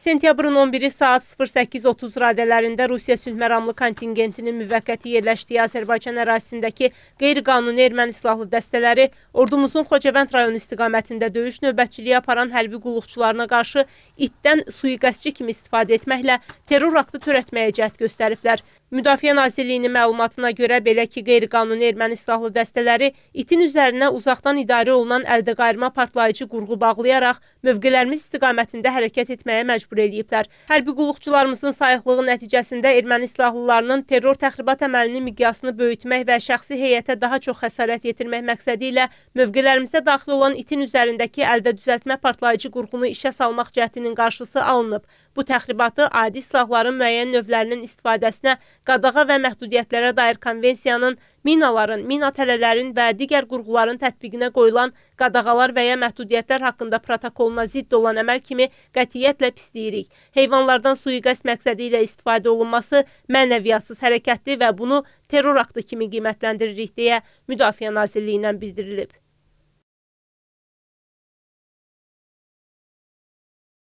Sentyabrın 11-i saat 08.30 radələrində Rusiya sülhməramlı kontingentinin müvəqqəti yerləşdiyi Azərbaycan ərazisindəki qeyri-qanuni erməni silahlı dəstələri ordumuzun Xocavənd rayonu istiqamətində döyüş növbətçiliyi aparan hərbi qulluqçularına qarşı itdən suiqəstçi kimi istifadə etməklə terror aktı törətməyə cəhd göstəriblər. Müdafiə Nazirliyinin məlumatına görə belə ki, qeyri-qanuni erməni silahlı dəstələri itin üzərinə uzaqdan idarə olunan əldə qayırma partlayıcı qurğu bağlayaraq mövqelərimiz istiqamətində hərəkət etməyə məcbur ediblər. Hərbi qulluqçularımızın sayıqlığı nəticəsində erməni silahlılarının terror təxribat əməlinin miqyasını böyütmək və şəxsi heyətə daha çox xəsarət yetirmək məqsədi ilə mövqelərimizə daxil olan itin üzərindəki əldə düzəltmə partlayıcı qurğunu işə salmaq cəhdinin qarşısı alınıb. Bu təxribatı adi silahların müəyyən növlərinin istifadəsinə qadağa və məhdudiyyətlərə dair konvensiyanın minaların, mina tələlərin və digər qurğuların tətbiqinə qoyulan qadağalar və ya məhdudiyyətlər haqqında protokoluna zidd olan əməl kimi qətiyyətlə pisləyirik. Heyvanlardan suiqəst məqsədi ilə istifadə olunması mənəviyyatsız hərəkətli və bunu terror aktı kimi qiymətləndiririk deyə Müdafiə Nazirliyindən bildirilib.